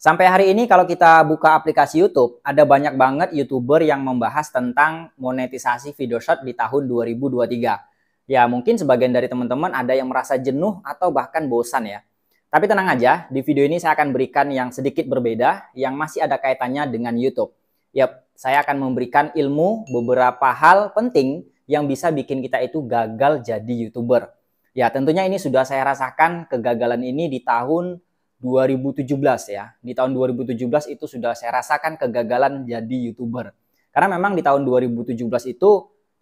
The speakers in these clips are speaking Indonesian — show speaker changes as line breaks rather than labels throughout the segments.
Sampai hari ini kalau kita buka aplikasi YouTube, ada banyak banget YouTuber yang membahas tentang monetisasi video shot di tahun 2023. Ya, mungkin sebagian dari teman-teman ada yang merasa jenuh atau bahkan bosan ya. Tapi tenang aja, di video ini saya akan berikan yang sedikit berbeda yang masih ada kaitannya dengan YouTube. Yap, saya akan memberikan ilmu beberapa hal penting yang bisa bikin kita itu gagal jadi YouTuber. Ya, tentunya ini sudah saya rasakan kegagalan ini di tahun 2017 ya. Di tahun 2017 itu sudah saya rasakan kegagalan jadi YouTuber. Karena memang di tahun 2017 itu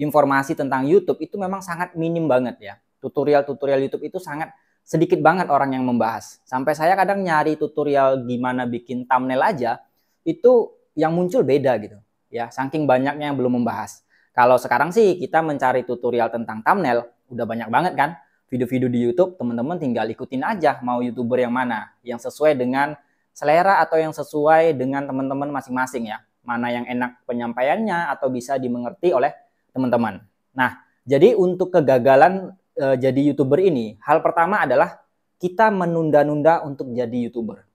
informasi tentang YouTube itu memang sangat minim banget ya. Tutorial-tutorial YouTube itu sangat sedikit banget orang yang membahas. Sampai saya kadang nyari tutorial gimana bikin thumbnail aja itu yang muncul beda gitu. Ya, saking banyaknya yang belum membahas. Kalau sekarang sih kita mencari tutorial tentang thumbnail udah banyak banget kan video-video di YouTube, teman-teman tinggal ikutin aja mau YouTuber yang mana, yang sesuai dengan selera atau yang sesuai dengan teman-teman masing-masing ya. Mana yang enak penyampaiannya atau bisa dimengerti oleh teman-teman. Nah, jadi untuk kegagalan e, jadi YouTuber ini, hal pertama adalah kita menunda-nunda untuk jadi YouTuber.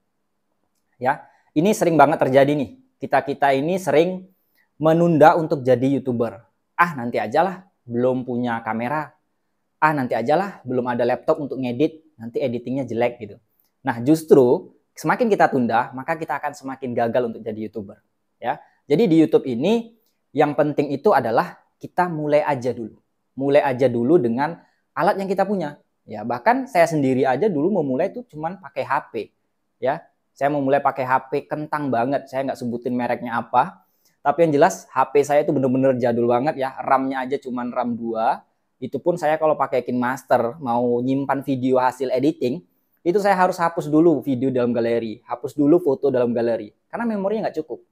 Ya, ini sering banget terjadi nih. Kita-kita ini sering menunda untuk jadi YouTuber. Ah, nanti ajalah, belum punya kamera, ah nanti lah, belum ada laptop untuk ngedit nanti editingnya jelek gitu nah justru semakin kita tunda maka kita akan semakin gagal untuk jadi youtuber ya jadi di YouTube ini yang penting itu adalah kita mulai aja dulu mulai aja dulu dengan alat yang kita punya ya bahkan saya sendiri aja dulu memulai itu cuman pakai HP ya saya mau mulai pakai HP kentang banget saya nggak sebutin mereknya apa tapi yang jelas HP saya itu bener-bener jadul banget ya RAM-nya aja cuman RAM 2 itu pun saya kalau pakai KineMaster mau nyimpan video hasil editing itu saya harus hapus dulu video dalam galeri, hapus dulu foto dalam galeri karena memorinya nggak cukup.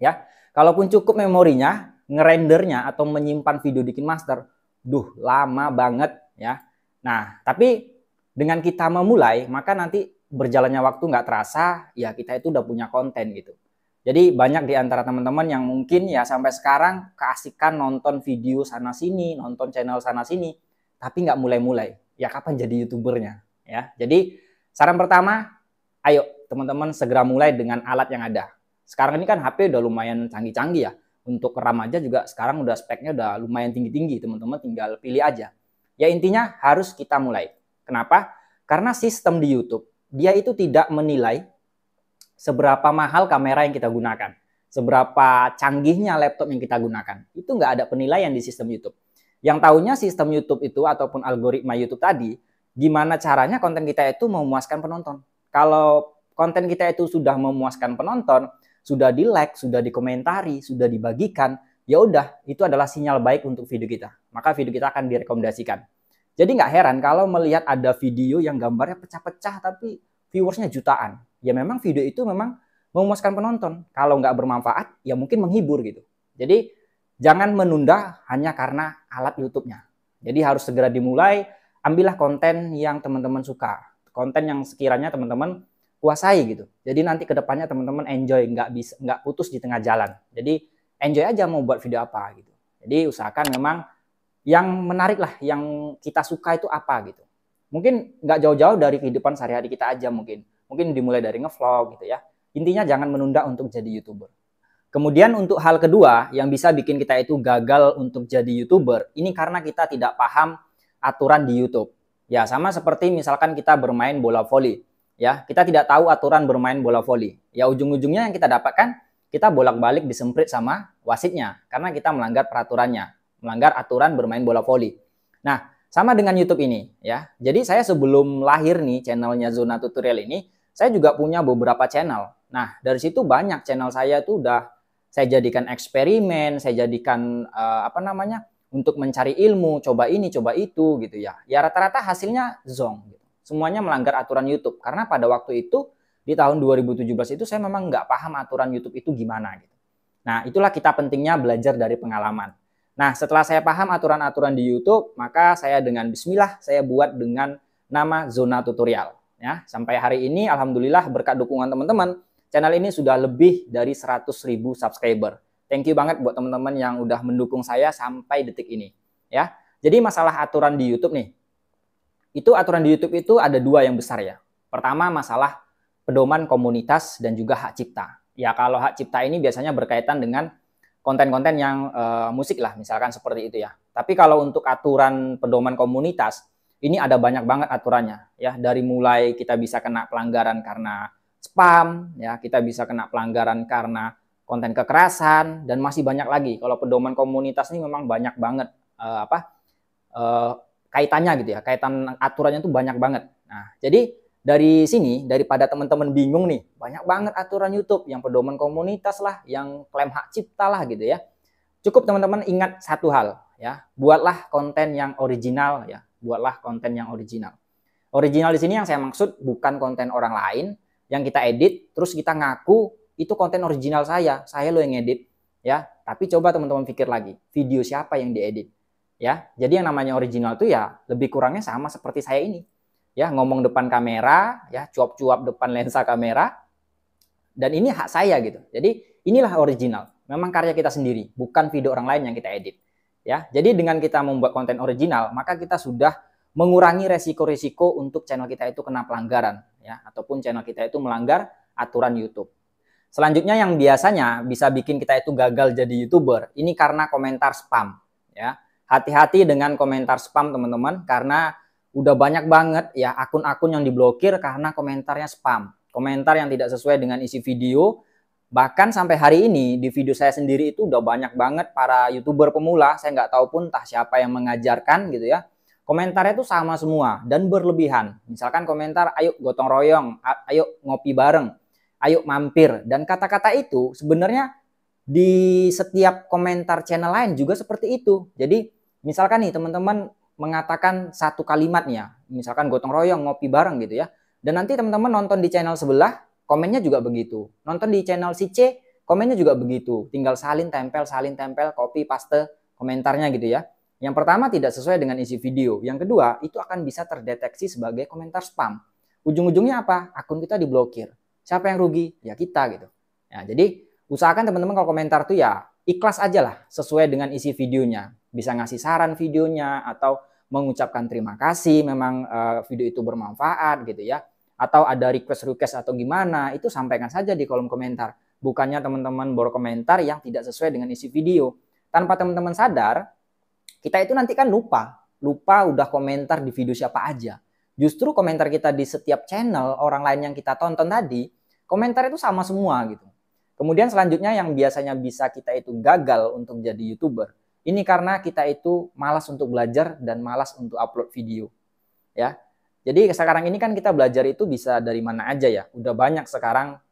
Ya, kalaupun cukup memorinya, ngerendernya atau menyimpan video di KineMaster, duh lama banget ya. Nah, tapi dengan kita memulai maka nanti berjalannya waktu nggak terasa, ya kita itu udah punya konten gitu. Jadi banyak di antara teman-teman yang mungkin ya sampai sekarang keasikan nonton video sana sini, nonton channel sana sini, tapi nggak mulai-mulai. Ya kapan jadi youtubernya? Ya, jadi saran pertama, ayo teman-teman segera mulai dengan alat yang ada. Sekarang ini kan HP udah lumayan canggih-canggih ya. Untuk RAM aja juga sekarang udah speknya udah lumayan tinggi-tinggi. Teman-teman tinggal pilih aja. Ya intinya harus kita mulai. Kenapa? Karena sistem di YouTube dia itu tidak menilai seberapa mahal kamera yang kita gunakan, seberapa canggihnya laptop yang kita gunakan. Itu nggak ada penilaian di sistem YouTube. Yang tahunya sistem YouTube itu ataupun algoritma YouTube tadi, gimana caranya konten kita itu memuaskan penonton. Kalau konten kita itu sudah memuaskan penonton, sudah di like, sudah dikomentari, sudah dibagikan, ya udah itu adalah sinyal baik untuk video kita. Maka video kita akan direkomendasikan. Jadi nggak heran kalau melihat ada video yang gambarnya pecah-pecah tapi viewersnya jutaan ya memang video itu memang memuaskan penonton. Kalau nggak bermanfaat, ya mungkin menghibur gitu. Jadi jangan menunda hanya karena alat YouTube-nya. Jadi harus segera dimulai, ambillah konten yang teman-teman suka. Konten yang sekiranya teman-teman kuasai gitu. Jadi nanti kedepannya teman-teman enjoy, nggak bisa nggak putus di tengah jalan. Jadi enjoy aja mau buat video apa gitu. Jadi usahakan memang yang menarik lah, yang kita suka itu apa gitu. Mungkin nggak jauh-jauh dari kehidupan sehari-hari kita aja mungkin. Mungkin dimulai dari ngevlog gitu ya. Intinya jangan menunda untuk jadi YouTuber. Kemudian untuk hal kedua yang bisa bikin kita itu gagal untuk jadi YouTuber, ini karena kita tidak paham aturan di YouTube. Ya, sama seperti misalkan kita bermain bola voli. Ya, kita tidak tahu aturan bermain bola voli. Ya, ujung-ujungnya yang kita dapatkan kita bolak-balik disemprit sama wasitnya karena kita melanggar peraturannya, melanggar aturan bermain bola voli. Nah, sama dengan YouTube ini ya. Jadi saya sebelum lahir nih channelnya Zona Tutorial ini, saya juga punya beberapa channel. Nah, dari situ banyak channel saya itu udah saya jadikan eksperimen, saya jadikan uh, apa namanya? untuk mencari ilmu, coba ini, coba itu gitu ya. Ya rata-rata hasilnya zonk. gitu. Semuanya melanggar aturan YouTube karena pada waktu itu di tahun 2017 itu saya memang nggak paham aturan YouTube itu gimana gitu. Nah, itulah kita pentingnya belajar dari pengalaman. Nah, setelah saya paham aturan-aturan di YouTube, maka saya dengan bismillah saya buat dengan nama zona tutorial. Ya, sampai hari ini alhamdulillah berkat dukungan teman-teman, channel ini sudah lebih dari 100.000 subscriber. Thank you banget buat teman-teman yang udah mendukung saya sampai detik ini. Ya, jadi masalah aturan di YouTube nih, itu aturan di YouTube itu ada dua yang besar ya. Pertama masalah pedoman komunitas dan juga hak cipta. Ya kalau hak cipta ini biasanya berkaitan dengan konten-konten yang uh, musik lah, misalkan seperti itu ya. Tapi kalau untuk aturan pedoman komunitas ini ada banyak banget aturannya ya dari mulai kita bisa kena pelanggaran karena spam ya kita bisa kena pelanggaran karena konten kekerasan dan masih banyak lagi kalau pedoman komunitas ini memang banyak banget uh, apa uh, kaitannya gitu ya kaitan aturannya itu banyak banget nah jadi dari sini daripada teman-teman bingung nih banyak banget aturan YouTube yang pedoman komunitas lah yang klaim hak cipta lah gitu ya cukup teman-teman ingat satu hal ya buatlah konten yang original ya buatlah konten yang original. Original di sini yang saya maksud bukan konten orang lain yang kita edit terus kita ngaku itu konten original saya, saya lo yang edit ya. Tapi coba teman-teman pikir lagi, video siapa yang diedit? Ya. Jadi yang namanya original itu ya lebih kurangnya sama seperti saya ini. Ya, ngomong depan kamera, ya cuap-cuap depan lensa kamera. Dan ini hak saya gitu. Jadi inilah original. Memang karya kita sendiri, bukan video orang lain yang kita edit. Ya, jadi dengan kita membuat konten original, maka kita sudah mengurangi resiko-resiko untuk channel kita itu kena pelanggaran ya ataupun channel kita itu melanggar aturan YouTube. Selanjutnya yang biasanya bisa bikin kita itu gagal jadi YouTuber, ini karena komentar spam ya. Hati-hati dengan komentar spam teman-teman karena udah banyak banget ya akun-akun yang diblokir karena komentarnya spam. Komentar yang tidak sesuai dengan isi video Bahkan sampai hari ini di video saya sendiri itu udah banyak banget para youtuber pemula, saya nggak tahu pun entah siapa yang mengajarkan gitu ya. Komentarnya itu sama semua dan berlebihan. Misalkan komentar ayo gotong royong, ayo ngopi bareng, ayo mampir. Dan kata-kata itu sebenarnya di setiap komentar channel lain juga seperti itu. Jadi misalkan nih teman-teman mengatakan satu kalimatnya, misalkan gotong royong, ngopi bareng gitu ya. Dan nanti teman-teman nonton di channel sebelah, komennya juga begitu. Nonton di channel si C, komennya juga begitu. Tinggal salin, tempel, salin, tempel, copy, paste komentarnya gitu ya. Yang pertama tidak sesuai dengan isi video. Yang kedua, itu akan bisa terdeteksi sebagai komentar spam. Ujung-ujungnya apa? Akun kita diblokir. Siapa yang rugi? Ya kita gitu. Ya, jadi usahakan teman-teman kalau komentar tuh ya ikhlas aja lah sesuai dengan isi videonya. Bisa ngasih saran videonya atau mengucapkan terima kasih memang uh, video itu bermanfaat gitu ya atau ada request-request atau gimana, itu sampaikan saja di kolom komentar. Bukannya teman-teman komentar yang tidak sesuai dengan isi video. Tanpa teman-teman sadar, kita itu nanti kan lupa. Lupa udah komentar di video siapa aja. Justru komentar kita di setiap channel orang lain yang kita tonton tadi, komentar itu sama semua gitu. Kemudian selanjutnya yang biasanya bisa kita itu gagal untuk jadi YouTuber. Ini karena kita itu malas untuk belajar dan malas untuk upload video. Ya, jadi sekarang ini kan kita belajar itu bisa dari mana aja ya. Udah banyak sekarang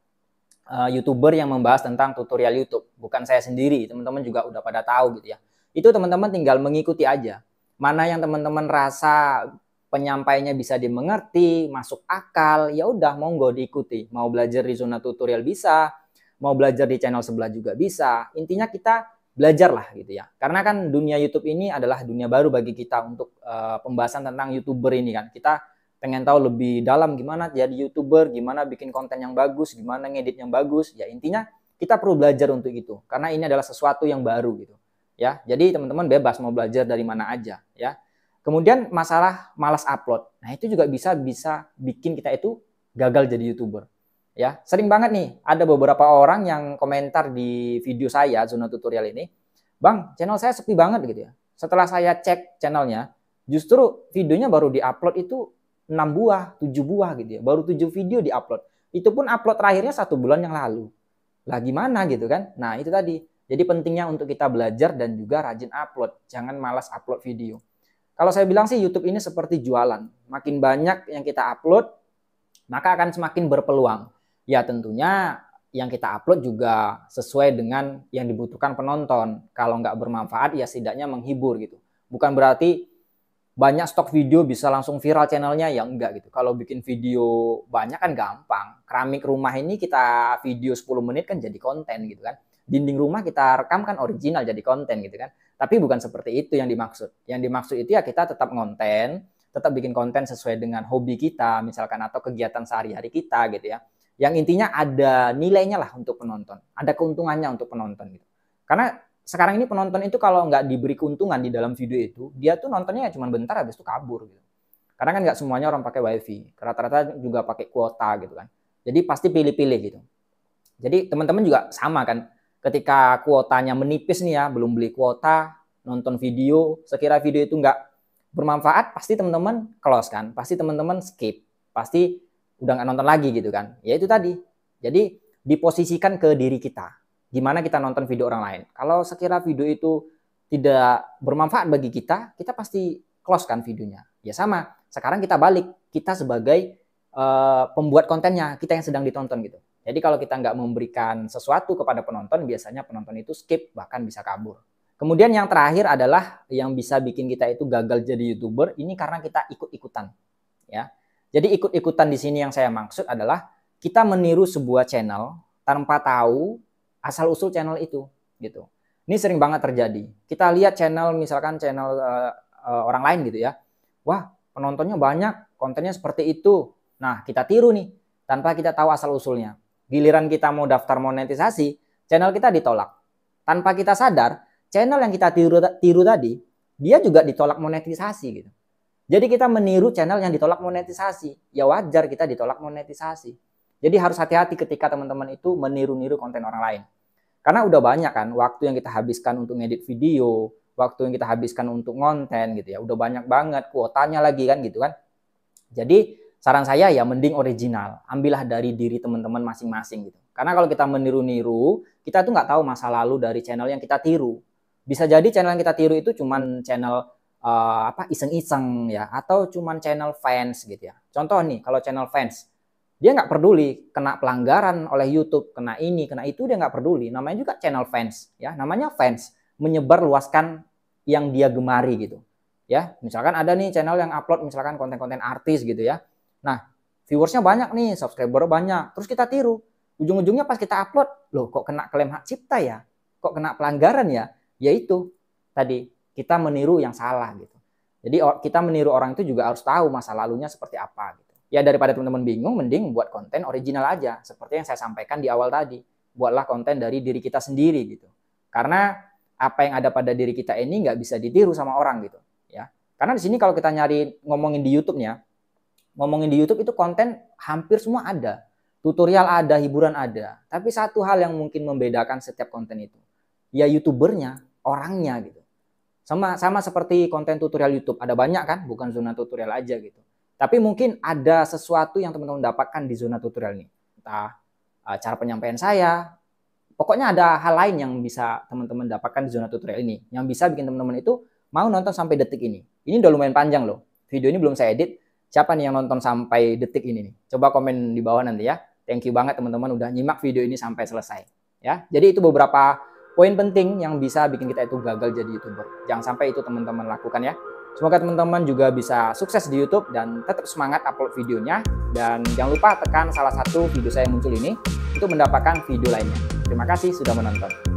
uh, YouTuber yang membahas tentang tutorial YouTube. Bukan saya sendiri, teman-teman juga udah pada tahu gitu ya. Itu teman-teman tinggal mengikuti aja. Mana yang teman-teman rasa penyampainya bisa dimengerti, masuk akal, ya udah monggo diikuti. Mau belajar di zona tutorial bisa, mau belajar di channel sebelah juga bisa. Intinya kita belajarlah gitu ya. Karena kan dunia YouTube ini adalah dunia baru bagi kita untuk uh, pembahasan tentang YouTuber ini kan. Kita pengen tahu lebih dalam gimana jadi youtuber, gimana bikin konten yang bagus, gimana ngedit yang bagus, ya intinya kita perlu belajar untuk itu karena ini adalah sesuatu yang baru gitu. Ya, jadi teman-teman bebas mau belajar dari mana aja, ya. Kemudian masalah malas upload. Nah, itu juga bisa bisa bikin kita itu gagal jadi YouTuber. Ya, sering banget nih ada beberapa orang yang komentar di video saya zona tutorial ini, "Bang, channel saya sepi banget gitu ya." Setelah saya cek channelnya, justru videonya baru diupload itu 6 buah, 7 buah gitu ya. Baru 7 video diupload. Itu pun upload terakhirnya satu bulan yang lalu. Lah gimana gitu kan? Nah itu tadi. Jadi pentingnya untuk kita belajar dan juga rajin upload. Jangan malas upload video. Kalau saya bilang sih YouTube ini seperti jualan. Makin banyak yang kita upload, maka akan semakin berpeluang. Ya tentunya yang kita upload juga sesuai dengan yang dibutuhkan penonton. Kalau nggak bermanfaat ya setidaknya menghibur gitu. Bukan berarti banyak stok video bisa langsung viral channelnya ya enggak gitu. Kalau bikin video banyak kan gampang. Keramik rumah ini kita video 10 menit kan jadi konten gitu kan. Dinding rumah kita rekam kan original jadi konten gitu kan. Tapi bukan seperti itu yang dimaksud. Yang dimaksud itu ya kita tetap ngonten tetap bikin konten sesuai dengan hobi kita misalkan atau kegiatan sehari-hari kita gitu ya. Yang intinya ada nilainya lah untuk penonton, ada keuntungannya untuk penonton gitu. Karena sekarang ini penonton itu kalau nggak diberi keuntungan di dalam video itu, dia tuh nontonnya ya cuma bentar habis itu kabur gitu. Karena kan nggak semuanya orang pakai wifi, rata-rata juga pakai kuota gitu kan. Jadi pasti pilih-pilih gitu. Jadi teman-teman juga sama kan, ketika kuotanya menipis nih ya, belum beli kuota, nonton video, sekira video itu nggak bermanfaat, pasti teman-teman close kan, pasti teman-teman skip, pasti udah nggak nonton lagi gitu kan. Ya itu tadi. Jadi diposisikan ke diri kita gimana kita nonton video orang lain. Kalau sekira video itu tidak bermanfaat bagi kita, kita pasti close kan videonya. Ya sama, sekarang kita balik, kita sebagai uh, pembuat kontennya, kita yang sedang ditonton gitu. Jadi kalau kita nggak memberikan sesuatu kepada penonton, biasanya penonton itu skip, bahkan bisa kabur. Kemudian yang terakhir adalah yang bisa bikin kita itu gagal jadi youtuber ini karena kita ikut-ikutan, ya. Jadi ikut-ikutan di sini yang saya maksud adalah kita meniru sebuah channel tanpa tahu asal usul channel itu gitu. Ini sering banget terjadi. Kita lihat channel misalkan channel uh, uh, orang lain gitu ya. Wah, penontonnya banyak, kontennya seperti itu. Nah, kita tiru nih tanpa kita tahu asal usulnya. Giliran kita mau daftar monetisasi, channel kita ditolak. Tanpa kita sadar, channel yang kita tiru tiru tadi, dia juga ditolak monetisasi gitu. Jadi kita meniru channel yang ditolak monetisasi. Ya wajar kita ditolak monetisasi. Jadi harus hati-hati ketika teman-teman itu meniru-niru konten orang lain. Karena udah banyak kan waktu yang kita habiskan untuk ngedit video, waktu yang kita habiskan untuk konten gitu ya. Udah banyak banget kuotanya lagi kan gitu kan. Jadi saran saya ya mending original. Ambillah dari diri teman-teman masing-masing gitu. Karena kalau kita meniru-niru, kita tuh nggak tahu masa lalu dari channel yang kita tiru. Bisa jadi channel yang kita tiru itu cuman channel uh, apa iseng-iseng ya atau cuman channel fans gitu ya. Contoh nih kalau channel fans dia nggak peduli kena pelanggaran oleh YouTube, kena ini, kena itu, dia nggak peduli. Namanya juga channel fans, ya. Namanya fans, menyebar luaskan yang dia gemari gitu. Ya, misalkan ada nih channel yang upload misalkan konten-konten artis gitu ya. Nah, viewersnya banyak nih, subscriber banyak. Terus kita tiru. Ujung-ujungnya pas kita upload, loh kok kena klaim hak cipta ya? Kok kena pelanggaran ya? Yaitu tadi kita meniru yang salah gitu. Jadi kita meniru orang itu juga harus tahu masa lalunya seperti apa gitu ya daripada teman-teman bingung mending buat konten original aja seperti yang saya sampaikan di awal tadi buatlah konten dari diri kita sendiri gitu karena apa yang ada pada diri kita ini nggak bisa ditiru sama orang gitu ya karena di sini kalau kita nyari ngomongin di YouTube nya ngomongin di YouTube itu konten hampir semua ada tutorial ada hiburan ada tapi satu hal yang mungkin membedakan setiap konten itu ya youtubernya orangnya gitu sama sama seperti konten tutorial YouTube ada banyak kan bukan zona tutorial aja gitu tapi mungkin ada sesuatu yang teman-teman dapatkan di zona tutorial ini. Entah eh, cara penyampaian saya, pokoknya ada hal lain yang bisa teman-teman dapatkan di zona tutorial ini. Yang bisa bikin teman-teman itu mau nonton sampai detik ini. Ini udah lumayan panjang loh. Video ini belum saya edit. Siapa nih yang nonton sampai detik ini nih? Coba komen di bawah nanti ya. Thank you banget teman-teman udah nyimak video ini sampai selesai. Ya, jadi itu beberapa poin penting yang bisa bikin kita itu gagal jadi youtuber. Jangan sampai itu teman-teman lakukan ya. Semoga teman-teman juga bisa sukses di YouTube dan tetap semangat upload videonya. Dan jangan lupa tekan salah satu video saya yang muncul ini untuk mendapatkan video lainnya. Terima kasih sudah menonton.